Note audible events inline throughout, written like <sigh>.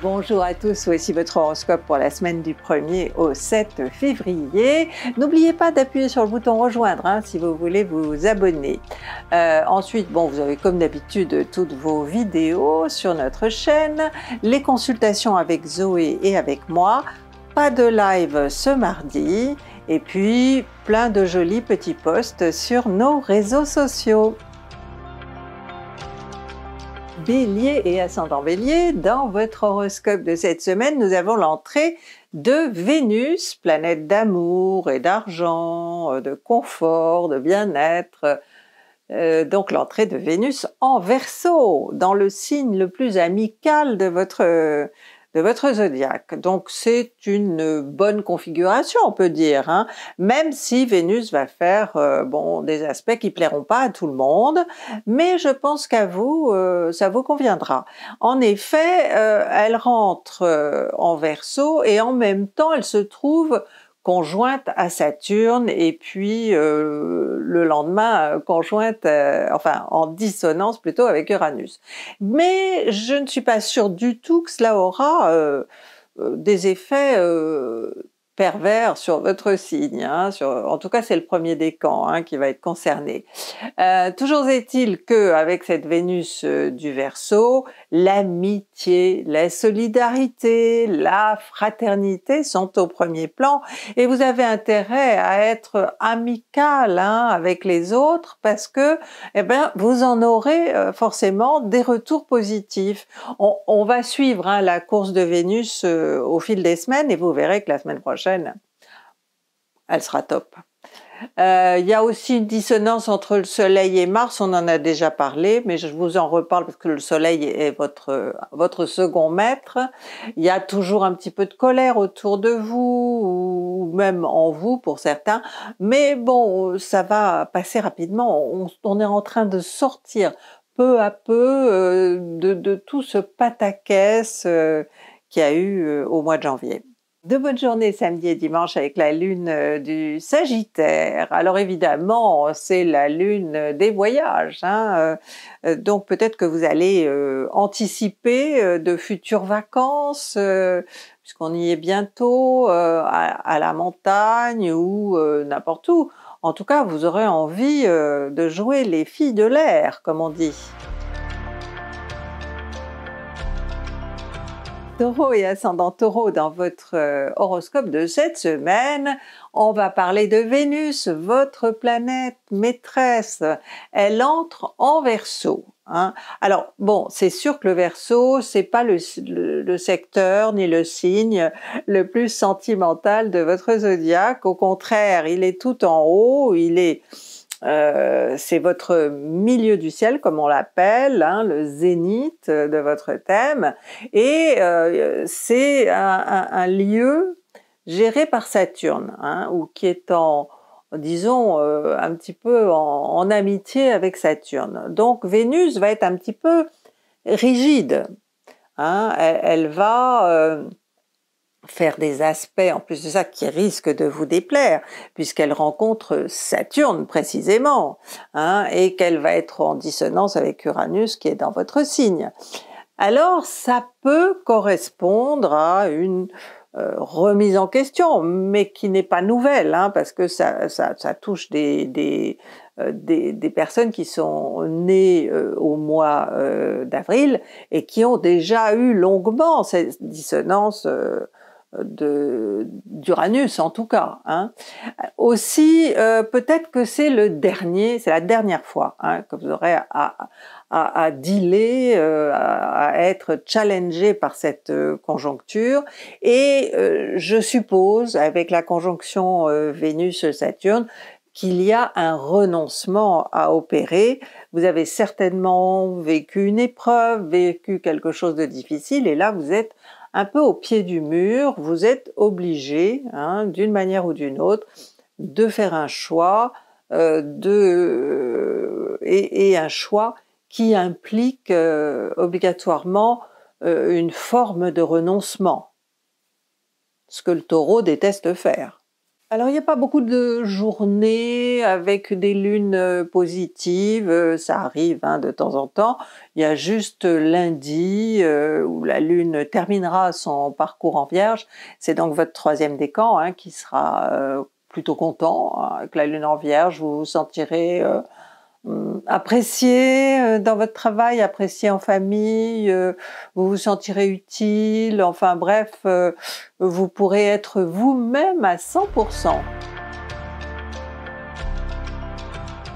Bonjour à tous, voici votre horoscope pour la semaine du 1er au 7 février. N'oubliez pas d'appuyer sur le bouton rejoindre hein, si vous voulez vous abonner. Euh, ensuite, bon, vous avez comme d'habitude toutes vos vidéos sur notre chaîne, les consultations avec Zoé et avec moi, pas de live ce mardi, et puis plein de jolis petits posts sur nos réseaux sociaux bélier et ascendant bélier, dans votre horoscope de cette semaine, nous avons l'entrée de Vénus, planète d'amour et d'argent, euh, de confort, de bien-être, euh, donc l'entrée de Vénus en Verseau, dans le signe le plus amical de votre de votre zodiaque. Donc c'est une bonne configuration, on peut dire, hein. même si Vénus va faire euh, bon des aspects qui plairont pas à tout le monde, mais je pense qu'à vous, euh, ça vous conviendra. En effet, euh, elle rentre en Verseau et en même temps, elle se trouve conjointe à Saturne et puis euh, le lendemain euh, conjointe, euh, enfin en dissonance plutôt avec Uranus. Mais je ne suis pas sûre du tout que cela aura des effets pervers sur votre signe. Hein, en tout cas, c'est le premier décan camps hein, qui va être concerné. Euh, toujours est-il que avec cette Vénus euh, du Verseau, l'amitié, la solidarité, la fraternité sont au premier plan et vous avez intérêt à être amical hein, avec les autres parce que eh ben, vous en aurez euh, forcément des retours positifs. on va suivre la course de Vénus au fil des semaines et vous verrez que la semaine prochaine elle sera top. Euh, il y a aussi une dissonance entre le Soleil et Mars, on en a déjà parlé, mais je vous en reparle parce que le Soleil est votre, votre second maître. Il y a toujours un petit peu de colère autour de vous, ou même en vous pour certains, mais bon, ça va passer rapidement, on, est en train de sortir peu à peu euh, de, tout ce pataquès qui euh, qu'il y a eu au mois de janvier. De bonnes journées samedi et dimanche avec la lune euh, du Sagittaire. Alors évidemment, c'est la lune des voyages, hein, euh, euh, donc peut-être que vous allez anticiper de futures vacances, puisqu'on y est bientôt, à, la montagne ou n'importe où. En tout cas, vous aurez envie de jouer les filles de l'air, comme on dit. taureau et ascendant taureau dans votre euh, horoscope de cette semaine, on va parler de Vénus, votre planète maîtresse. Elle entre en verso. Hein. Alors bon, c'est sûr que le verso, c'est pas le, le, secteur ni le signe le plus sentimental de votre zodiaque. Au contraire, il est tout en haut, il est euh, c'est votre milieu du ciel, comme on l'appelle, hein, le zénith de votre thème, et euh, c'est un, lieu géré par Saturne, hein, ou qui est en, disons, euh, un petit peu en, amitié avec Saturne. Donc Vénus va être un petit peu rigide, hein. elle, va faire des aspects en plus de ça qui risquent de vous déplaire, puisqu'elle rencontre Saturne précisément, hein, et qu'elle va être en dissonance avec Uranus qui est dans votre signe. Alors ça peut correspondre à une euh, remise en question, mais qui n'est pas nouvelle, hein, parce que ça, ça, ça touche des, des, euh, des, personnes qui sont nées euh, au mois d'avril et qui ont déjà eu longuement cette dissonance d'Uranus en tout cas. Hein. Aussi, euh, peut-être que c'est le dernier, c'est la dernière fois hein, que vous aurez à, à, à dealer, euh, à, être challengé par cette euh, conjoncture. Et je suppose, avec la conjonction Vénus-Saturne, qu'il y a un renoncement à opérer. Vous avez certainement vécu une épreuve, vécu quelque chose de difficile, et là vous êtes un peu au pied du mur, vous êtes obligé, hein, d'une manière ou d'une autre, de faire un choix, euh, de, euh, et, un choix qui implique euh, obligatoirement une forme de renoncement, ce que le taureau déteste faire. Alors, il n'y a pas beaucoup de journées avec des lunes euh, positives, euh, ça arrive hein, de temps en temps. Il y a juste lundi euh, où la lune terminera son parcours en vierge. C'est donc votre troisième décan hein, qui sera plutôt content. Hein, avec la lune en vierge, vous vous sentirez... Euh, apprécié euh, dans votre travail, apprécié en famille, euh, vous vous sentirez utile, enfin bref, vous pourrez être vous-même à 100%.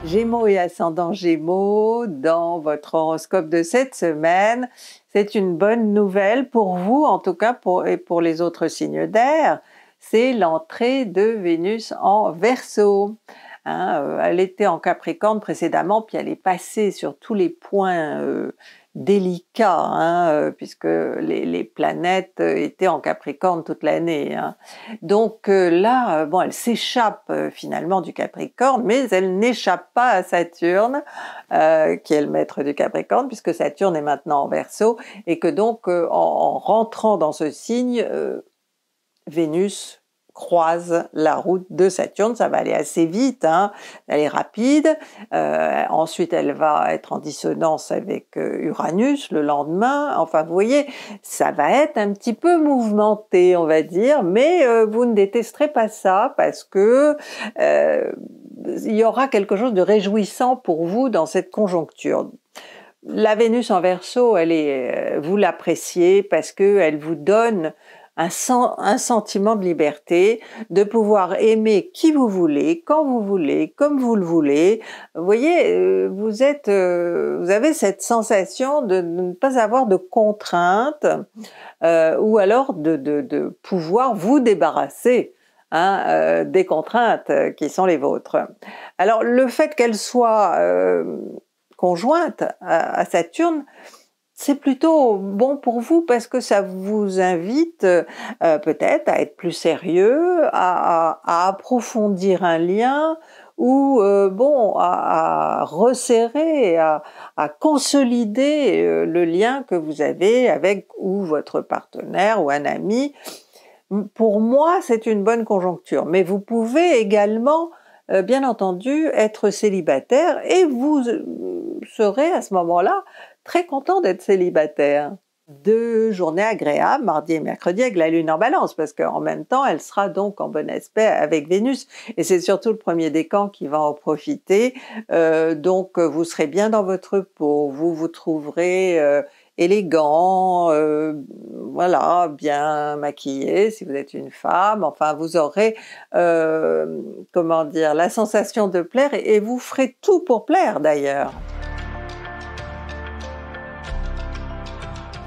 Gémeaux et ascendant Gémeaux, dans votre horoscope de cette semaine, c'est une bonne nouvelle pour vous, en tout cas et pour les autres signes d'air, c'est l'entrée de Vénus en Verseau. Hein, euh, elle était en Capricorne précédemment, puis elle est passée sur tous les points euh, délicats, hein, euh, puisque les, planètes étaient en Capricorne toute l'année. Hein. Donc là, bon, elle s'échappe finalement du Capricorne, mais elle n'échappe pas à Saturne, qui est le maître du Capricorne, puisque Saturne est maintenant en verso, et que donc en, rentrant dans ce signe, Vénus croise la route de Saturne. Ça va aller assez vite, hein. elle est rapide. Euh, ensuite, elle va être en dissonance avec euh, Uranus le lendemain. Enfin, vous voyez, ça va être un petit peu mouvementé, on va dire, mais euh, vous ne détesterez pas ça parce que il y aura quelque chose de réjouissant pour vous dans cette conjoncture. La Vénus en Verseau, elle est, vous l'appréciez parce que elle vous donne un, sentiment de liberté, de pouvoir aimer qui vous voulez, quand vous voulez, comme vous le voulez. Vous voyez, euh, vous êtes, euh, vous avez cette sensation de ne pas avoir de contraintes euh, ou alors de, pouvoir vous débarrasser hein, des contraintes qui sont les vôtres. Alors le fait qu'elle soit conjointe à Saturne, c'est plutôt bon pour vous parce que ça vous invite euh, peut-être à être plus sérieux, à, approfondir un lien ou euh, bon à, resserrer, à, consolider euh, le lien que vous avez avec ou votre partenaire ou un ami. Pour moi, c'est une bonne conjoncture, mais vous pouvez également bien entendu être célibataire et vous serez à ce moment-là très content d'être célibataire. Deux journées agréables, mardi et mercredi, avec la Lune en balance, parce qu'en même temps, elle sera donc en bon aspect avec Vénus. Et c'est surtout le premier décan qui va en profiter. Euh, donc, vous serez bien dans votre peau, vous vous trouverez euh, élégant, euh, voilà, bien maquillé si vous êtes une femme, enfin vous aurez, comment dire, la sensation de plaire et vous ferez tout pour plaire d'ailleurs.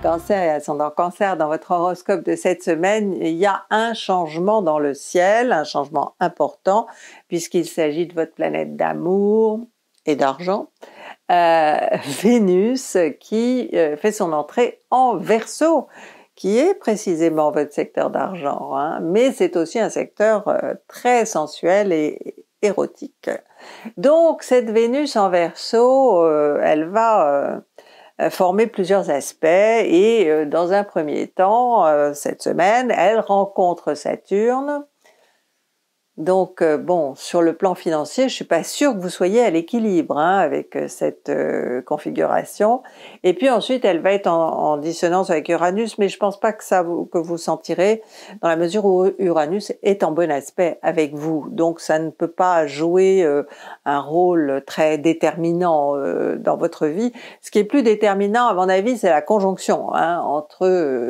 cancer et ascendant cancer, dans votre horoscope de cette semaine, il y a un changement dans le ciel, un changement important, puisqu'il s'agit de votre planète d'amour et d'argent, euh, <laughs> Vénus, qui euh, fait son entrée en verso, qui est précisément votre secteur d'argent, hein, mais c'est aussi un secteur euh, très sensuel et, érotique. Donc cette Vénus en verso, elle va euh, former plusieurs aspects et euh, dans un premier temps, euh, cette semaine, elle rencontre Saturne donc euh, bon, sur le plan financier, je suis pas sûre que vous soyez à l'équilibre hein, avec euh, cette euh, configuration. Et puis ensuite, elle va être en, dissonance avec Uranus, mais je pense pas que ça vous, que vous sentirez dans la mesure où Uranus est en bon aspect avec vous. Donc ça ne peut pas jouer un rôle très déterminant dans votre vie. Ce qui est plus déterminant, à mon avis, c'est la conjonction hein, entre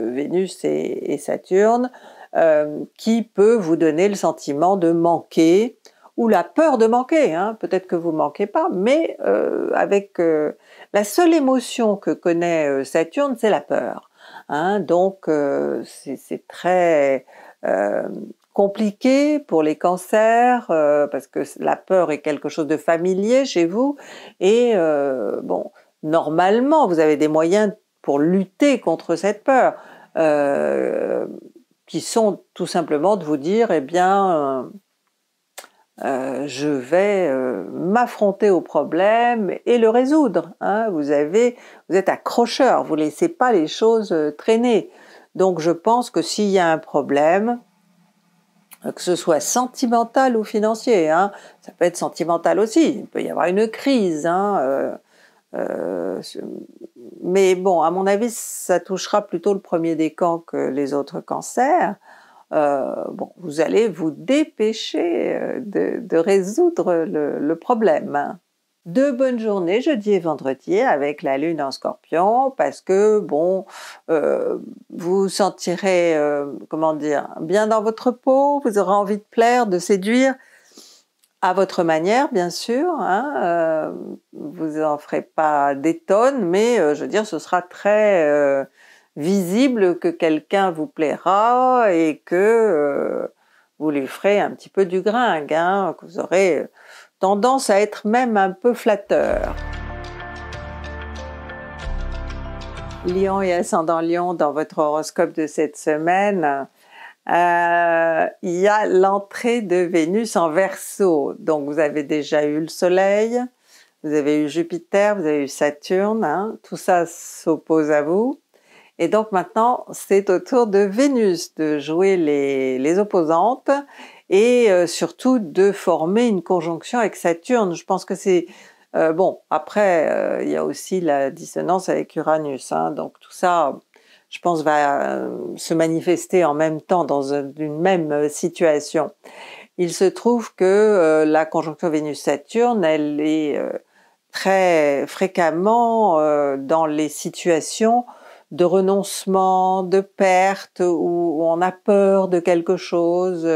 Vénus et Saturne. Euh, qui peut vous donner le sentiment de manquer ou la peur de manquer. Hein. Peut-être que vous manquez pas, mais euh, avec euh, la seule émotion que connaît Saturne, c'est la peur. Hein. Donc c'est très compliqué pour les cancers parce que la peur est quelque chose de familier chez vous et bon normalement vous avez des moyens pour lutter contre cette peur qui sont tout simplement de vous dire, eh bien, euh, euh, je vais euh, m'affronter au problème et le résoudre. Hein. Vous avez, vous êtes accrocheur, vous ne laissez pas les choses traîner. Donc je pense que s'il y a un problème, que ce soit sentimental ou financier, hein, ça peut être sentimental aussi. Il peut y avoir une crise. Hein, euh, mais bon, à mon avis, ça touchera plutôt le premier camps que les autres cancers. Euh, bon, vous allez vous dépêcher euh, de, résoudre le, problème. Deux bonnes journées jeudi et vendredi avec la lune en scorpion parce que bon, vous vous sentirez, comment dire, bien dans votre peau, vous aurez envie de plaire, de séduire, à votre manière, bien sûr. Hein, euh, vous en ferez pas des tonnes, mais euh, je veux dire, ce sera très euh, visible que quelqu'un vous plaira et que vous lui ferez un petit peu du gringue, hein, que vous aurez tendance à être même un peu flatteur. Lion et ascendant Lion dans votre horoscope de cette semaine, euh, il y a l'entrée de Vénus en Verseau. Donc vous avez déjà eu le Soleil, vous avez eu Jupiter, vous avez eu Saturne, hein. tout ça s'oppose à vous. Et donc maintenant, c'est au tour de Vénus de jouer les, opposantes et euh, surtout de former une conjonction avec Saturne. Je pense que c'est... Euh, bon, après, il y a aussi la dissonance avec Uranus, hein. donc tout ça, je pense, va euh, se manifester en même temps dans une même euh, situation. Il se trouve que euh, la conjoncture Vénus-Saturne, elle est très fréquemment dans les situations de renoncement, de perte, où, on a peur de quelque chose.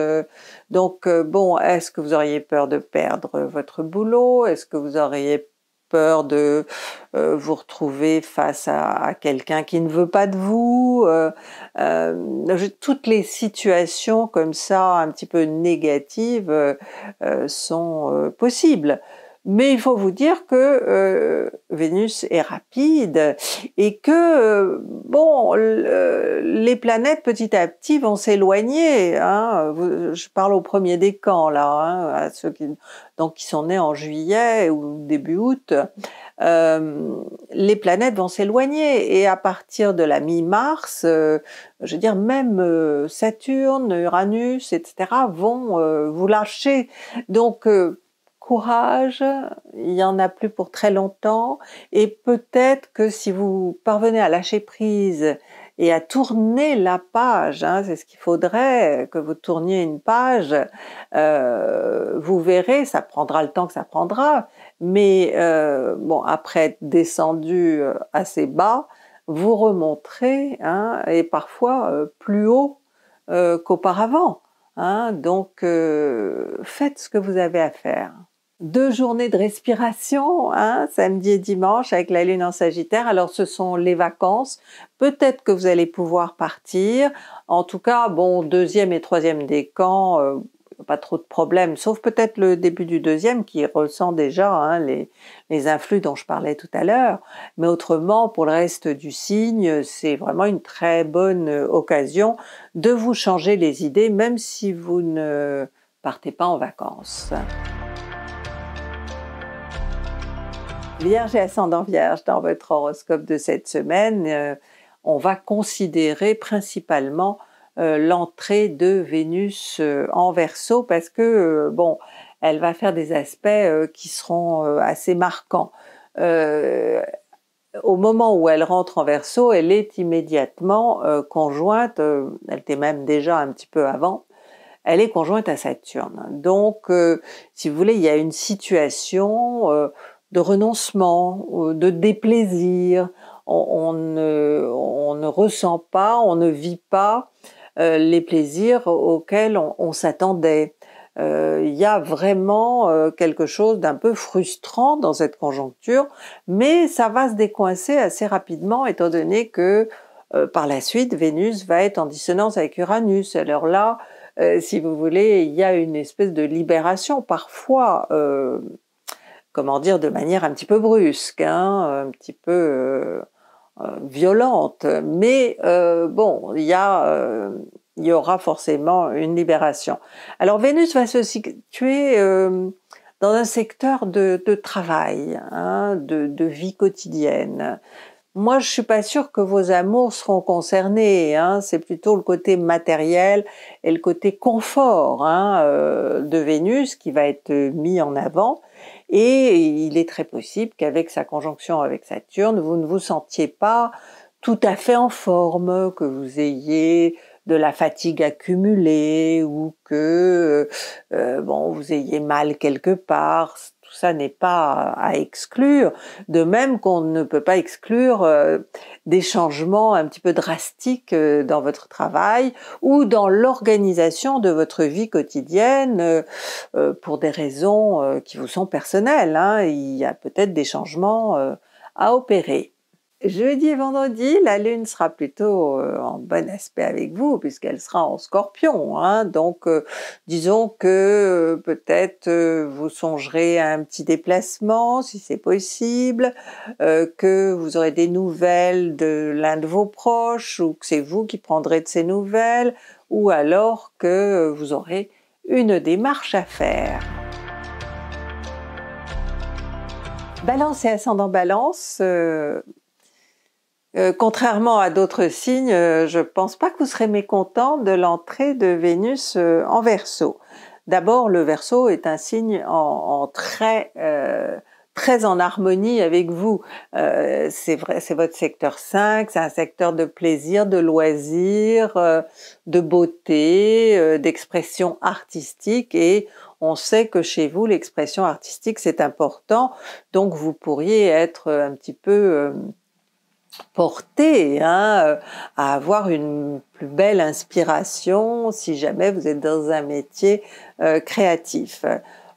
Donc, bon, est-ce que vous auriez peur de perdre votre boulot Est-ce que vous auriez peur de euh, vous retrouver face à, quelqu'un qui ne veut pas de vous, euh, euh, toutes les situations comme ça un petit peu négatives sont possibles. Mais il faut vous dire que euh, Vénus est rapide et que euh, bon, les planètes petit à petit vont s'éloigner. Hein. Je parle au premier décan là, hein, à ceux qui, donc qui sont nés en juillet ou début août. Euh, les planètes vont s'éloigner et à partir de la mi-mars, euh, je veux dire même Saturne, Uranus, etc. vont vous lâcher. Donc courage, il n'y en a plus pour très longtemps, et peut-être que si vous parvenez à lâcher prise et à tourner la page, hein, c'est ce qu'il faudrait, que vous tourniez une page, euh, vous verrez, ça prendra le temps que ça prendra, mais euh, bon, après être descendu euh, assez bas, vous remonterez, hein, et parfois plus haut qu'auparavant. Hein. donc, faites ce que vous avez à faire deux journées de respiration, hein, samedi et dimanche avec la lune en Sagittaire. Alors ce sont les vacances. Peut-être que vous allez pouvoir partir. En tout cas, bon, deuxième et troisième décan, euh, pas trop de problèmes, sauf peut-être le début du deuxième qui ressent déjà hein, les, les influx dont je parlais tout à l'heure. Mais autrement, pour le reste du signe, c'est vraiment une très bonne euh, occasion de vous changer les idées, même si vous ne partez pas en vacances. Vierge et ascendant Vierge, dans votre horoscope de cette semaine, euh, on va considérer principalement euh, l'entrée de Vénus euh, en Verseau parce que bon, elle va faire des aspects qui seront assez marquants. au moment où elle rentre en Verseau, elle est immédiatement conjointe, elle était même déjà un petit peu avant, elle est conjointe à Saturne. Donc, si vous voulez, il y a une situation de renoncement, de déplaisir. On, ne, ressent pas, on ne vit pas euh, les plaisirs auxquels on, s'attendait. Euh, il y a vraiment euh, quelque chose d'un peu frustrant dans cette conjoncture, mais ça va se décoincer assez rapidement étant donné que par la suite, Vénus va être en dissonance avec Uranus. Alors là, si vous voulez, il y a une espèce de libération parfois comment dire, de manière un petit peu brusque, hein, un petit peu euh, euh, violente. Mais euh, bon, il y aura forcément une libération. Alors Vénus va se situer dans un secteur de, travail, hein, de, vie quotidienne. Moi, je ne suis pas sûre que vos amours seront concernés. Hein. C'est plutôt le côté matériel et le côté confort de Vénus qui va être mis en avant. Et il est très possible qu'avec sa conjonction avec Saturne, vous ne vous sentiez pas tout à fait en forme, que vous ayez de la fatigue accumulée ou que euh, euh, bon vous ayez mal quelque part, ça n'est pas euh, à exclure, de même qu'on ne peut pas exclure euh, des changements un petit peu drastiques euh, dans votre travail ou dans l'organisation de votre vie quotidienne pour des raisons qui vous sont personnelles. Hein. Il y a peut-être des changements à opérer. Jeudi et vendredi, la Lune sera plutôt euh, en bon aspect avec vous puisqu'elle sera en scorpion. Hein. donc euh, disons que euh, peut-être vous songerez à un petit déplacement si c'est possible, que vous aurez des nouvelles de l'un de vos proches ou que c'est vous qui prendrez de ces nouvelles ou alors que vous aurez une démarche à faire. Balance et ascendant balance, euh, contrairement à d'autres signes, euh, je ne pense pas que vous serez mécontent de l'entrée de Vénus euh, en Verseau. D'abord, le Verseau est un signe en, très très en harmonie avec vous. c'est vrai, c'est votre secteur 5, c'est un secteur de plaisir, de loisir, de beauté, d'expression artistique et on sait que chez vous l'expression artistique c'est important, donc vous pourriez être un petit peu porter, hein, euh, à avoir une plus belle inspiration si jamais vous êtes dans un métier euh, créatif.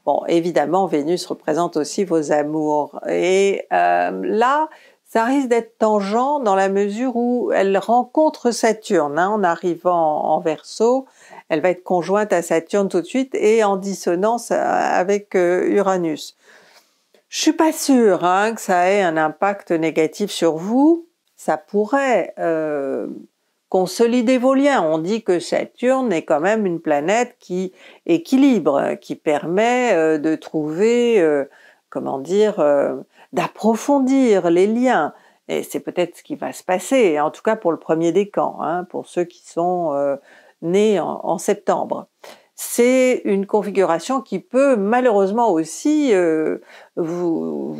Bon, évidemment, Vénus représente aussi vos amours. Et euh, là, ça risque d'être tangent dans la mesure où elle rencontre Saturne. Hein. en arrivant en Verseau, elle va être conjointe à Saturne tout de suite et en dissonance avec Uranus. Je suis pas sûre hein, que ça ait un impact négatif sur vous. Ça pourrait euh, consolider vos liens. On dit que Saturne est quand même une planète qui équilibre, qui permet euh, de trouver, euh, comment dire, d'approfondir les liens. Et c'est peut-être ce qui va se passer, en tout cas pour le premier décan, hein, pour ceux qui sont nés en septembre c'est une configuration qui peut malheureusement aussi euh, nous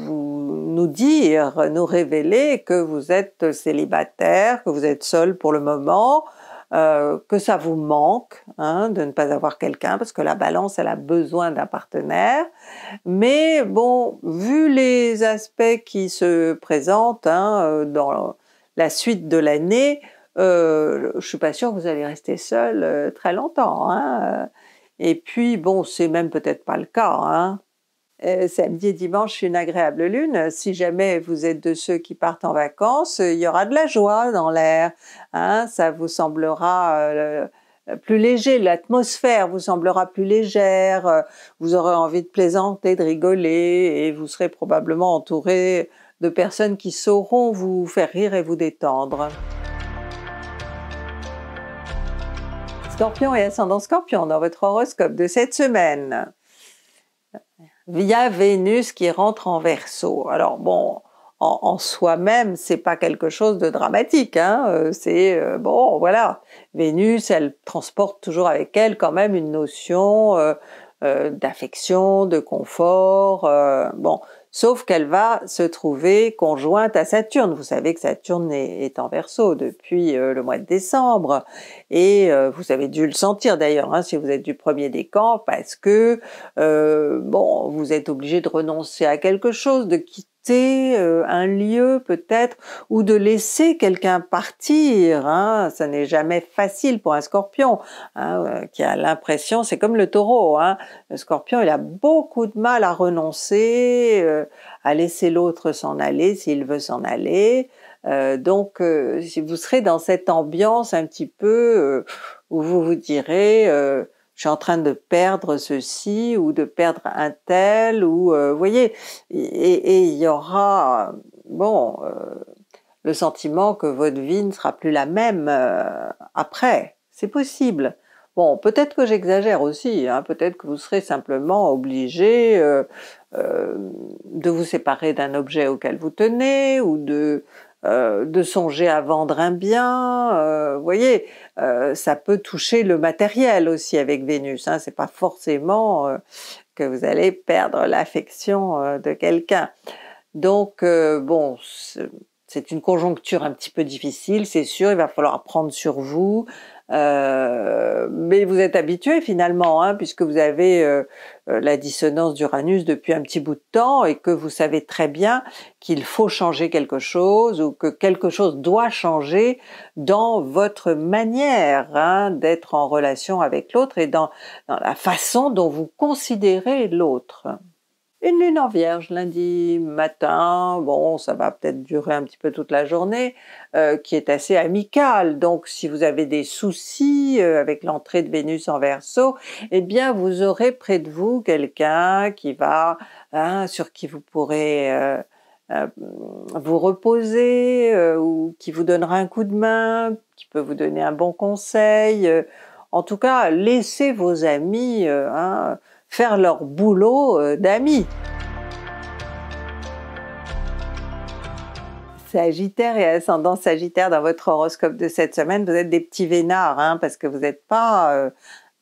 dire, nous révéler que vous êtes célibataire, que vous êtes seul pour le moment, euh, que ça vous manque hein, de ne pas avoir quelqu'un, parce que la balance, elle a besoin d'un partenaire. Mais bon, vu les aspects qui se présentent hein, euh, dans la suite de l'année, je ne suis pas sûre que vous allez rester seul très longtemps. Hein, et puis, bon, c'est même peut-être pas le cas. Hein. Euh, samedi et dimanche, une agréable lune. Si jamais vous êtes de ceux qui partent en vacances, il y aura de la joie dans l'air. Hein. Ça vous semblera euh, plus léger, l'atmosphère vous semblera plus légère, vous aurez envie de plaisanter, de rigoler, et vous serez probablement entouré de personnes qui sauront vous faire rire et vous détendre. Scorpion et ascendant Scorpion dans votre horoscope de cette semaine. Via Vénus qui rentre en Verseau. Alors bon, en, soi-même, c'est pas quelque chose de dramatique. Hein euh, c'est euh, bon, voilà. Vénus, elle transporte toujours avec elle quand même une notion euh, d'affection, de confort. bon, sauf qu'elle va se trouver conjointe à Saturne. Vous savez que Saturne est, en Verseau depuis euh, le mois de décembre, et euh, vous avez dû le sentir d'ailleurs hein, si vous êtes du premier décan, parce que euh, bon, vous êtes obligé de renoncer à quelque chose, de quitter c'est euh, un lieu peut-être ou de laisser quelqu'un partir. Hein. Ça n'est jamais facile pour un scorpion hein, euh, qui a l'impression, c'est comme le taureau, hein. le scorpion il a beaucoup de mal à renoncer, euh, à laisser l'autre s'en aller s'il veut s'en aller. donc si vous serez dans cette ambiance un petit peu où vous vous direz je suis en train de perdre ceci ou de perdre un tel ou euh, vous voyez et il y aura bon euh, le sentiment que votre vie ne sera plus la même euh, après c'est possible bon peut-être que j'exagère aussi hein. peut-être que vous serez simplement obligé de vous séparer d'un objet auquel vous tenez ou de euh, de songer à vendre un bien, euh, vous voyez, euh, ça peut toucher le matériel aussi avec Vénus. Hein, c'est pas forcément que vous allez perdre l'affection de quelqu'un. Donc bon, c'est une conjoncture un petit peu difficile, c'est sûr. Il va falloir prendre sur vous, euh, mais vous êtes habitué finalement, hein, puisque vous avez euh, euh, la dissonance d'Uranus depuis un petit bout de temps et que vous savez très bien qu'il faut changer quelque chose ou que quelque chose doit changer dans votre manière hein, d'être en relation avec l'autre et dans la façon dont vous considérez l'autre. Une lune en vierge lundi matin, bon, ça va peut-être durer un petit peu toute la journée, euh, qui est assez amicale. Donc, si vous avez des soucis euh, avec l'entrée de Vénus en Verseau, eh bien, vous aurez près de vous quelqu'un qui va, hein, sur qui vous pourrez euh, vous reposer ou qui vous donnera un coup de main, qui peut vous donner un bon conseil. en tout cas, laissez vos amis. Hein, faire leur boulot euh, d'amis. Sagittaire et ascendant Sagittaire dans votre horoscope de cette semaine, vous êtes des petits vénards hein, parce que vous n'êtes pas euh,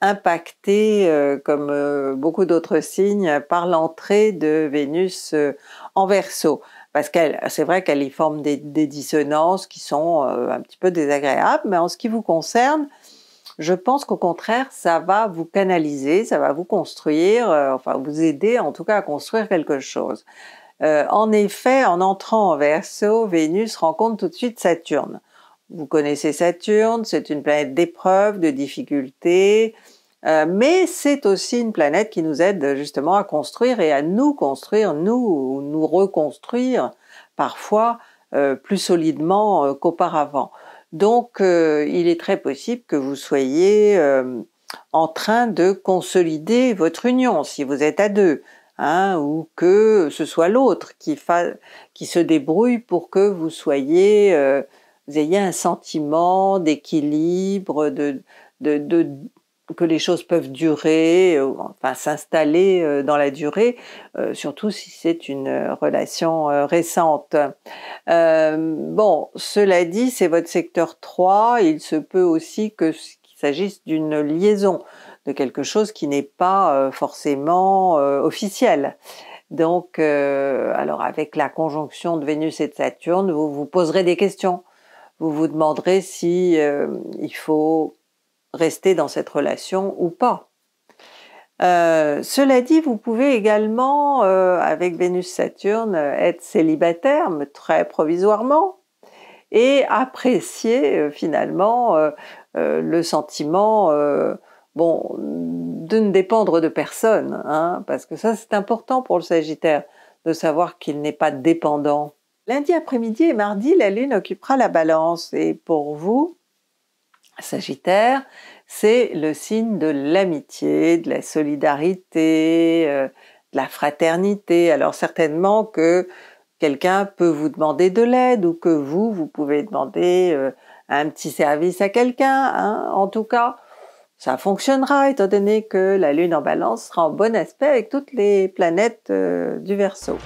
impactés euh, comme beaucoup d'autres signes par l'entrée de Vénus en verso. Parce que c'est vrai qu'elle y forme des, dissonances qui sont un petit peu désagréables, mais en ce qui vous concerne, je pense qu'au contraire, ça va vous canaliser, ça va vous construire, euh, enfin vous aider en tout cas à construire quelque chose. Euh, en effet, en entrant en verso, Vénus rencontre tout de suite Saturne. Vous connaissez Saturne, c'est une planète d'épreuves, de difficultés, euh, mais c'est aussi une planète qui nous aide justement à construire et à nous construire, nous, nous reconstruire parfois plus solidement qu'auparavant. Donc, euh, il est très possible que vous soyez euh, en train de consolider votre union si vous êtes à deux, hein, ou que ce soit l'autre qui, se débrouille pour que vous soyez, euh, vous ayez un sentiment d'équilibre, de, que les choses peuvent durer, euh, enfin s'installer euh, dans la durée, euh, surtout si c'est une relation récente. bon, cela dit, c'est votre secteur 3, il se peut aussi que qu'il s'agisse d'une liaison, de quelque chose qui n'est pas forcément officiel. Donc, alors avec la conjonction de Vénus et de Saturne, vous vous poserez des questions. Vous vous demanderez si il faut rester dans cette relation ou pas. Euh, cela dit, vous pouvez également, euh, avec Vénus-Saturne, être célibataire, mais très provisoirement, et apprécier euh, finalement le sentiment bon, de ne dépendre de personne, hein, parce que ça c'est important pour le Sagittaire, de savoir qu'il n'est pas dépendant. Lundi après-midi et mardi, la Lune occupera la balance, et pour vous, Sagittaire, c'est le signe de l'amitié, de la solidarité, euh, de la fraternité. Alors certainement que quelqu'un peut vous demander de l'aide ou que vous, vous pouvez demander euh, un petit service à quelqu'un. Hein. En tout cas, ça fonctionnera étant donné que la Lune en balance sera en bon aspect avec toutes les planètes euh, du Verseau.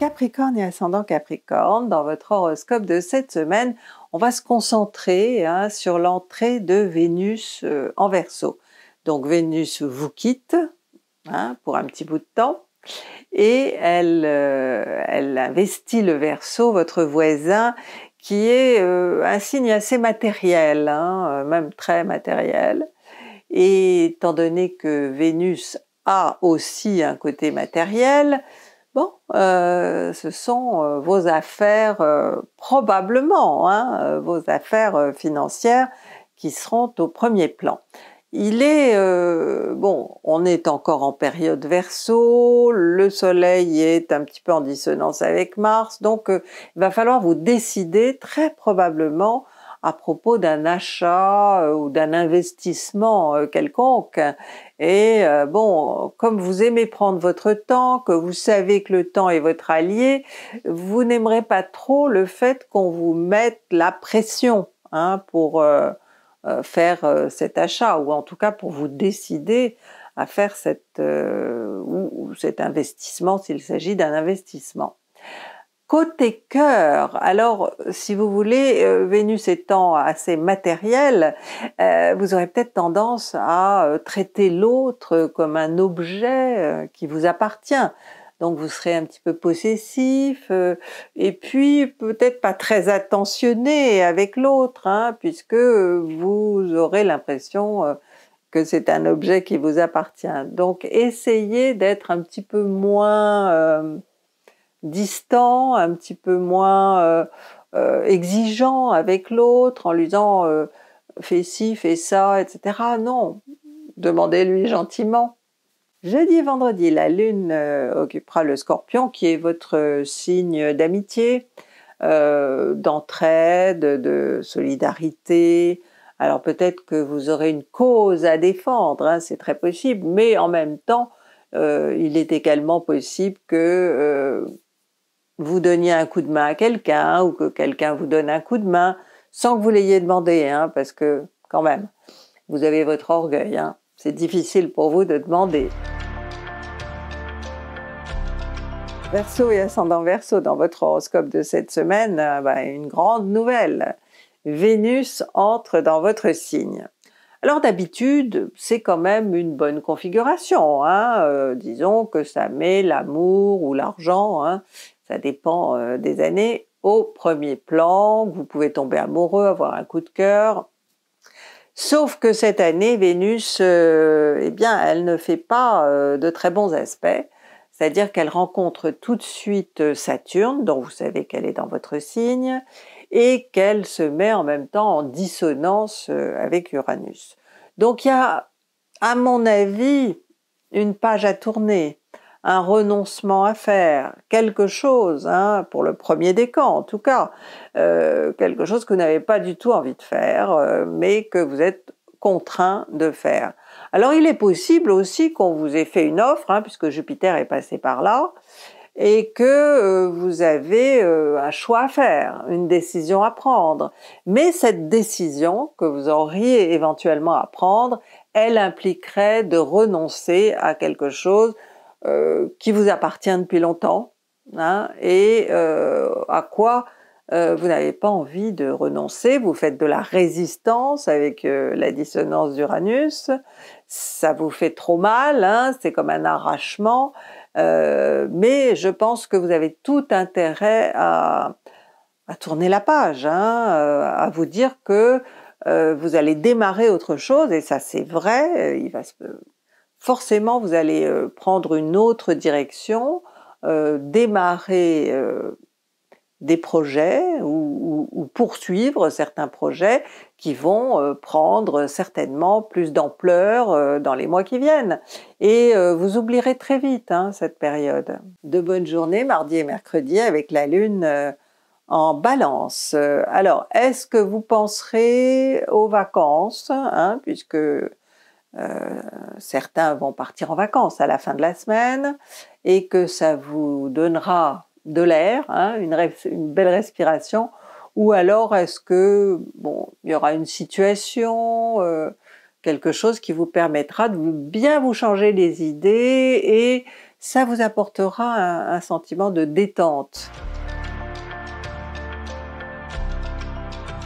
Capricorne et ascendant Capricorne, dans votre horoscope de cette semaine, on va se concentrer hein, sur l'entrée de Vénus euh, en Verseau. Donc Vénus vous quitte hein, pour un petit bout de temps et elle, euh, investit le Verseau, votre voisin, qui est euh, un signe assez matériel, hein, même très matériel. Et étant donné que Vénus a aussi un côté matériel, Bon, euh, ce sont euh, vos affaires, euh, probablement, hein, vos affaires financières qui seront au premier plan. Il est, bon, on est encore en période verso, le soleil est un petit peu en dissonance avec Mars, donc il va falloir vous décider très probablement à propos d'un achat euh, ou d'un investissement euh, quelconque. Et euh, bon, comme vous aimez prendre votre temps, que vous savez que le temps est votre allié, vous n'aimerez pas trop le fait qu'on vous mette la pression hein, pour faire cet achat, ou en tout cas pour vous décider à faire cet investissement s'il s'agit d'un investissement côté cœur, alors euh, si vous voulez, euh, Vénus étant assez matérielle, euh, vous aurez peut-être tendance à traiter l'autre comme un objet qui vous appartient. Donc vous serez un petit peu possessif et puis peut-être pas très attentionné avec l'autre, hein, puisque vous aurez l'impression que c'est un objet qui vous appartient. Donc essayez d'être un petit peu moins distant, un petit peu moins euh, euh, exigeant avec l'autre en lui disant euh, fais ci, fais ça, etc. Non, demandez-lui gentiment. Jeudi et vendredi, la lune occupera le scorpion qui est votre signe d'amitié, d'entraide, de solidarité, alors peut-être que vous aurez une cause à défendre, hein, c'est très possible, mais en même temps, il est également possible que vous donniez un coup de main à quelqu'un ou que quelqu'un vous donne un coup de main sans que vous l'ayez demandé, hein, parce que quand même, vous avez votre orgueil. Hein. C'est difficile pour vous de demander. Verseau et ascendant Verseau dans votre horoscope de cette semaine, euh, bah, une grande nouvelle. Vénus entre dans votre signe. Alors d'habitude, c'est quand même une bonne configuration. Hein, euh, disons que ça met l'amour ou l'argent ça dépend euh, des années, au premier plan, vous pouvez tomber amoureux, avoir un coup de cœur. Sauf que cette année, Vénus, euh, eh bien, elle ne fait pas euh, de très bons aspects. C'est-à-dire qu'elle rencontre tout de suite Saturne, dont vous savez qu'elle est dans votre signe, et qu'elle se met en même temps en dissonance avec Uranus. Donc il y a, à mon avis, une page à tourner un renoncement à faire, quelque chose, hein, pour le premier des camps en tout cas, euh, quelque chose que vous n'avez pas du tout envie de faire, euh, mais que vous êtes contraint de faire. Alors il est possible aussi qu'on vous ait fait une offre, hein, puisque Jupiter est passé par là, et que euh, vous avez un choix à faire, une décision à prendre. Mais cette décision que vous auriez éventuellement à prendre, elle impliquerait de renoncer à quelque chose euh, qui vous appartient depuis longtemps hein, et euh, à quoi euh, vous n'avez pas envie de renoncer, vous faites de la résistance avec la dissonance d'Uranus, ça vous fait trop mal, hein, c'est comme un arrachement, mais je pense que vous avez tout intérêt à, tourner la page, hein, à vous dire que vous allez démarrer autre chose, et ça c'est vrai, il va se forcément vous allez euh, prendre une autre direction, euh, démarrer euh, des projets ou, poursuivre certains projets qui vont prendre certainement plus d'ampleur dans les mois qui viennent. Et vous oublierez très vite hein, cette période. De bonnes journées mardi et mercredi avec la Lune en balance. Alors, est-ce que vous penserez aux vacances, hein, puisque euh, certains vont partir en vacances à la fin de la semaine et que ça vous donnera de l'air, hein, une, belle respiration, ou alors est-ce que bon, il y aura une situation, euh, quelque chose qui vous permettra de bien vous changer les idées et ça vous apportera un sentiment de détente.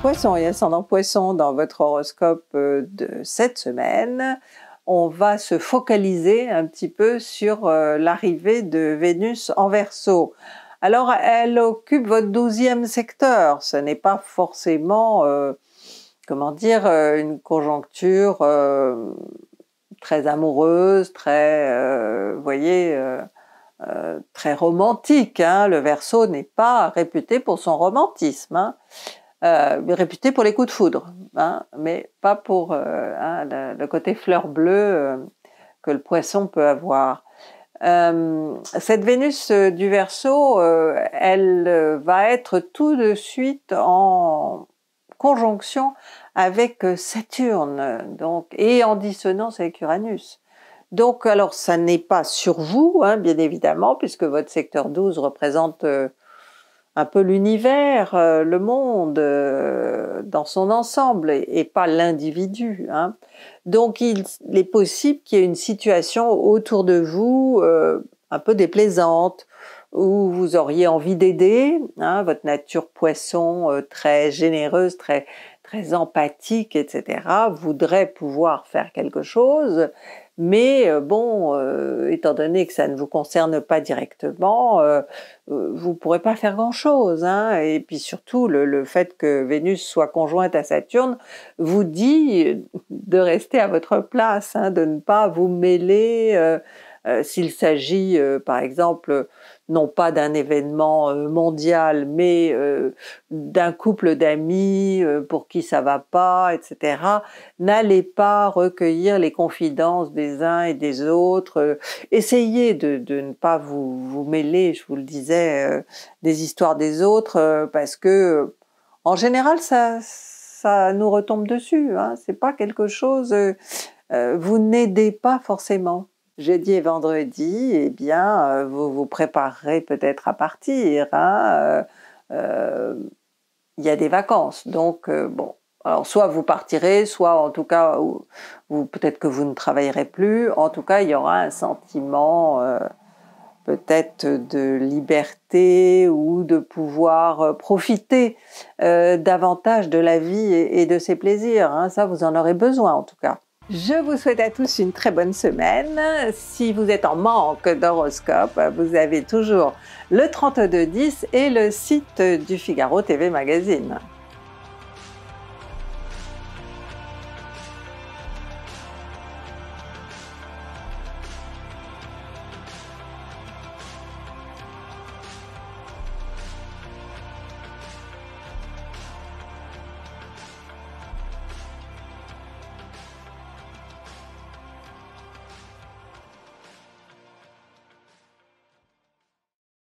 poisson et ascendant poisson dans votre horoscope euh, de cette semaine, on va se focaliser un petit peu sur euh, l'arrivée de Vénus en Verseau. Alors elle occupe votre douzième secteur, ce n'est pas forcément, euh, comment dire, une conjoncture très amoureuse, très, voyez, très romantique. Hein. Le Verseau n'est pas réputé pour son romantisme. Hein. Euh, réputé pour les coups de foudre, hein, mais pas pour euh, hein, le, côté fleur bleue euh, que le poisson peut avoir. cette Vénus du Verseau, elle va être tout de suite en conjonction avec Saturne, donc et en dissonance avec Uranus. Donc alors ça n'est pas sur vous, hein, bien évidemment, puisque votre secteur 12 représente un peu l'univers, euh, le monde euh, dans son ensemble et, pas l'individu. Hein. Donc il, est possible qu'il y ait une situation autour de vous euh, un peu déplaisante où vous auriez envie d'aider, hein, votre nature poisson très généreuse, très très empathique, etc., voudrait pouvoir faire quelque chose, mais euh, bon, euh, étant donné que ça ne vous concerne pas directement, euh, vous ne pourrez pas faire grand-chose. Hein. Et puis surtout, le, fait que Vénus soit conjointe à Saturne vous dit de rester à votre place, hein, de ne pas vous mêler s'il s'agit, par exemple, non pas d'un événement euh, mondial, mais euh, d'un couple d'amis euh, pour qui ça va pas, etc. N'allez pas recueillir les confidences des uns et des autres. Essayez de, ne pas vous, mêler, je vous le disais, des histoires des autres, parce que en général, ça, nous retombe dessus. Hein. C'est pas quelque chose. vous n'aidez pas forcément jeudi et vendredi, eh bien, euh, vous vous préparerez peut-être à partir. Hein, euh, euh, il y a des vacances, donc bon. Alors, soit vous partirez, soit en tout cas, vous peut-être que vous ne travaillerez plus. En tout cas, il y aura un sentiment peut-être de liberté ou de pouvoir profiter davantage de la vie et, de ses plaisirs. Hein. Ça, vous en aurez besoin en tout cas. Je vous souhaite à tous une très bonne semaine. Si vous êtes en manque d'horoscope, vous avez toujours le 3210 et le site du Figaro TV Magazine.